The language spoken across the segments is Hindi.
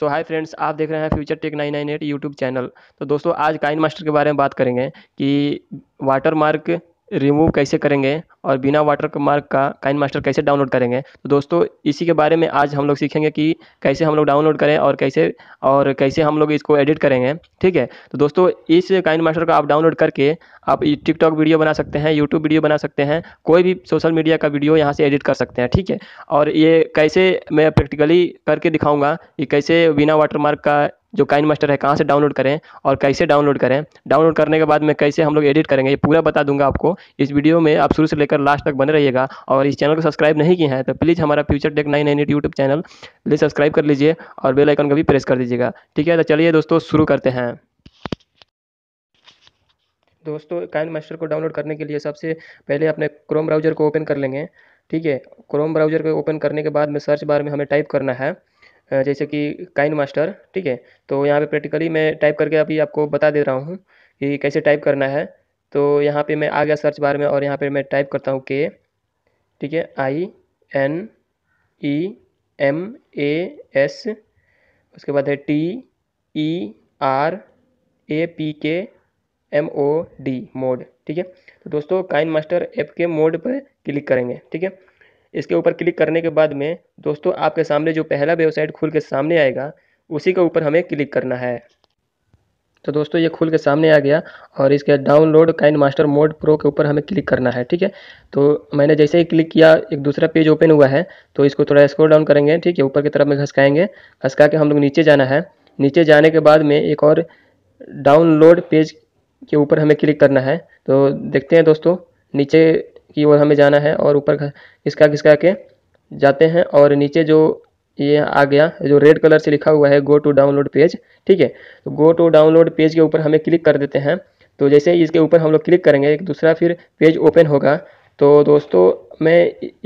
सो हाय फ्रेंड्स आप देख रहे हैं future tech nine nine eight YouTube channel तो दोस्तों आज काइन मास्टर के बारे में बात करेंगे कि वाटर मार्क रिमूव कैसे करेंगे और बिना वाटर मार्क का काइन मास्टर कैसे डाउनलोड करेंगे तो दोस्तों इसी के बारे में आज हम लोग सीखेंगे कि कैसे हम लोग डाउनलोड करें और कैसे और कैसे हम लोग इसको एडिट करेंगे ठीक है तो दोस्तों इस काइन मास्टर का आप डाउनलोड करके आप टिकटॉक वीडियो बना सकते हैं यूट्यूब वीडियो बना सकते हैं कोई भी सोशल मीडिया का वीडियो यहाँ से एडिट कर सकते हैं ठीक है और ये कैसे मैं प्रैक्टिकली करके दिखाऊँगा कि कैसे बिना वाटर मार्क का जो काइन मास्टर है कहाँ से डाउनलोड करें और कैसे डाउनलोड करें डाउनलोड करने के बाद में कैसे हम लोग एडिट करेंगे ये पूरा बता दूंगा आपको इस वीडियो में आप शुरू से लेकर लेकर लास्ट तक बने रहिएगा और इस चैनल को सब्सक्राइब नहीं किया है तो प्लीज़ हमारा future tech nine nine eight YouTube channel please subscribe कर लीजिए और बेल आइकन का भी प्रेस कर दीजिएगा ठीक है तो चलिए दोस्तों शुरू करते हैं दोस्तों काइन मास्टर को डाउनलोड करने के लिए सबसे पहले अपने क्रोम ब्राउज़र को ओपन कर लेंगे ठीक है क्रोम ब्राउज़र को ओपन करने के बाद में सर्च बार में हमें टाइप करना है जैसे कि काइन मास्टर ठीक है तो यहाँ पे प्रैक्टिकली मैं टाइप करके अभी आपको बता दे रहा हूँ कि कैसे टाइप करना है तो यहाँ पे मैं आ गया सर्च बार में और यहाँ पे मैं टाइप करता हूँ के ठीक है I N E M A S उसके बाद है T E R A P K M O D mod ठीक है तो दोस्तों काइन मास्टर ऐप के मोड पर क्लिक करेंगे ठीक है इसके ऊपर क्लिक करने के बाद में दोस्तों आपके सामने जो पहला वेबसाइट खुल के सामने आएगा उसी के ऊपर हमें क्लिक करना है तो दोस्तों ये खुल के सामने आ गया और इसके download Kine Master mod pro के ऊपर हमें क्लिक करना है ठीक है तो मैंने जैसे ही क्लिक किया एक दूसरा पेज ओपन हुआ है तो इसको थोड़ा स्क्रोल डाउन करेंगे ठीक है ऊपर की तरफ में घसकाएंगे घसका के हम लोग नीचे जाना है नीचे जाने के बाद में एक और डाउनलोड पेज के ऊपर हमें क्लिक करना है तो देखते हैं दोस्तों नीचे की ओर हमें जाना है और ऊपर घिसका घिसका के जाते हैं और नीचे जो ये आ गया जो रेड कलर से लिखा हुआ है गो टू डाउनलोड पेज ठीक है तो गो टू डाउनलोड पेज के ऊपर हमें क्लिक कर देते हैं तो जैसे इसके ऊपर हम लोग क्लिक करेंगे एक दूसरा फिर पेज ओपन होगा तो दोस्तों मैं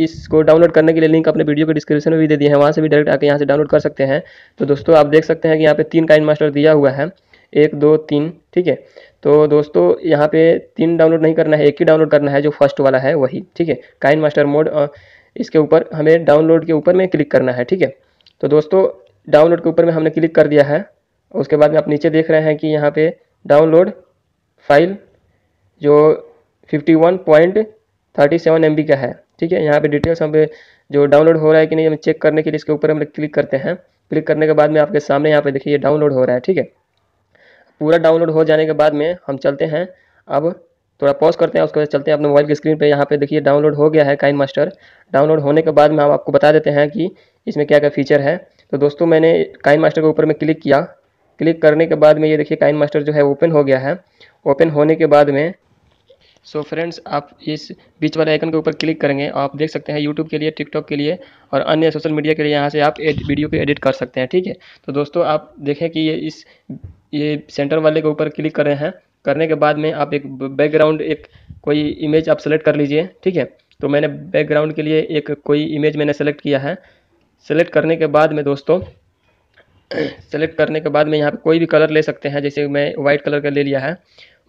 इसको डाउनलोड करने के लिए लिंक अपने वीडियो के डिस्क्रिप्शन में भी दे दिए हैं वहाँ से भी डायरेक्ट आके यहाँ से डाउनलोड कर सकते हैं तो दोस्तों आप देख सकते हैं कि यहाँ पे तीन काइन मास्टर दिया हुआ है एक दो तीन ठीक है तो दोस्तों यहाँ पे तीन डाउनलोड नहीं करना है एक ही डाउनलोड करना है जो फर्स्ट वाला है वही ठीक है काइन मास्टर मोड इसके ऊपर हमें डाउनलोड के ऊपर में क्लिक करना है ठीक है तो दोस्तों डाउनलोड के ऊपर में हमने क्लिक कर दिया है उसके बाद में आप नीचे देख रहे हैं कि यहाँ पे डाउनलोड फाइल जो 51.37 एमबी का है ठीक है यहाँ पे डिटेल्स हम पे जो डाउनलोड हो रहा है कि नहीं हम चेक करने के लिए इसके ऊपर हम क्लिक करते हैं क्लिक करने के बाद में आपके सामने यहाँ पे देखिए डाउनलोड हो रहा है ठीक है पूरा डाउनलोड हो जाने के बाद में हम चलते हैं अब थोड़ा पॉज करते हैं उसके बाद चलते हैं अपने मोबाइल की स्क्रीन पे यहाँ पे देखिए डाउनलोड हो गया है काइन मास्टर डाउनलोड होने के बाद में हम आपको बता देते हैं कि इसमें क्या क्या फीचर है तो दोस्तों मैंने काइन मास्टर के ऊपर में क्लिक किया क्लिक करने के बाद में ये देखिए काइन मास्टर जो है ओपन हो गया है ओपन होने के बाद में सो so फ्रेंड्स आप इस बीच वाले आइकन के ऊपर क्लिक करेंगे आप देख सकते हैं यूट्यूब के लिए टिकटॉक के लिए और अन्य सोशल मीडिया के लिए यहाँ से आप एड, वीडियो पे एडिट कर सकते हैं ठीक है तो दोस्तों आप देखें कि ये इस ये सेंटर वाले के ऊपर क्लिक कर रहे हैं करने के बाद में आप एक बैकग्राउंड एक कोई इमेज आप सेलेक्ट कर लीजिए ठीक है तो मैंने बैकग्राउंड के लिए एक कोई इमेज मैंने सेलेक्ट किया है सेलेक्ट करने के बाद में दोस्तों सेलेक्ट करने के बाद में यहाँ पे कोई भी कलर ले सकते हैं जैसे मैं वाइट कलर का ले लिया है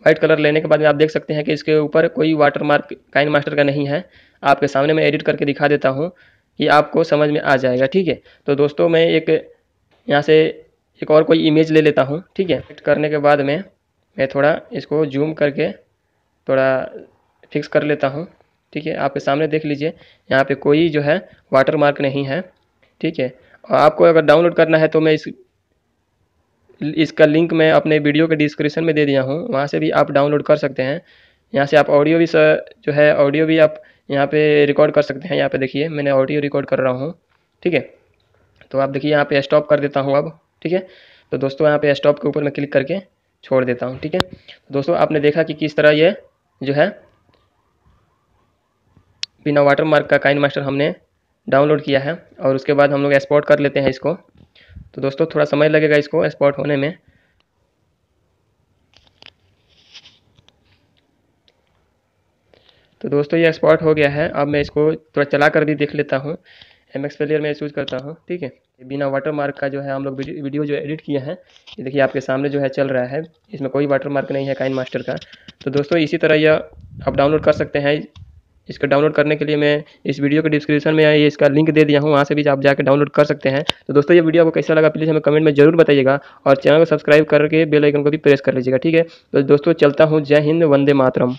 वाइट कलर लेने के बाद में आप देख सकते हैं कि इसके ऊपर कोई वाटर मार्क काइन मास्टर का नहीं है आपके सामने मैं एडिट करके दिखा देता हूँ कि आपको समझ में आ जाएगा ठीक है तो दोस्तों मैं एक यहाँ से एक और कोई इमेज ले लेता हूँ ठीक है करने के बाद में मैं थोड़ा इसको जूम करके थोड़ा फिक्स कर लेता हूँ ठीक है आपके सामने देख लीजिए यहाँ पे कोई जो है वाटर मार्क नहीं है ठीक है और आपको अगर डाउनलोड करना है तो मैं इस इसका लिंक मैं अपने वीडियो के डिस्क्रिप्शन में दे दिया हूँ वहाँ से भी आप डाउनलोड कर सकते हैं यहाँ से आप ऑडियो भी सर जो है ऑडियो भी आप यहाँ पे रिकॉर्ड कर सकते हैं यहाँ पे देखिए मैंने ऑडियो रिकॉर्ड कर रहा हूँ ठीक है तो आप देखिए यहाँ पे स्टॉप कर देता हूँ अब ठीक है तो दोस्तों यहाँ पे स्टॉप के ऊपर मैं क्लिक करके छोड़ देता हूँ ठीक है दोस्तों आपने देखा कि किस तरह ये जो है बिना वाटर मार्क का काइन मास्टर हमने डाउनलोड किया है और उसके बाद हम लोग एक्सपोर्ट कर लेते हैं इसको तो दोस्तों थोड़ा समय लगेगा इसको एक्सपोर्ट होने में तो दोस्तों ये एक्सपोर्ट हो गया है अब मैं इसको थोड़ा चला कर भी देख लेता हूँ एम एक्स प्लेयर में चूज करता हूँ ठीक है बिना वाटर मार्क का जो है हम लोग वीडियो जो एडिट किए हैं ये देखिए आपके सामने जो है चल रहा है इसमें कोई वाटर मार्क नहीं है काइन मास्टर का तो दोस्तों इसी तरह यह आप डाउनलोड कर सकते हैं इसको डाउनलोड करने के लिए मैं इस वीडियो के डिस्क्रिप्शन में ये इसका लिंक दे दिया हूँ वहाँ से भी आप जाकर डाउनलोड कर सकते हैं तो दोस्तों ये वीडियो आपको कैसा लगा प्लीज़ हमें कमेंट में जरूर बताइएगा और चैनल को सब्सक्राइब करके बेल आइकन को भी प्रेस कर लीजिएगा ठीक है तो दोस्तों चलता हूँ जय हिंद वंदे मातरम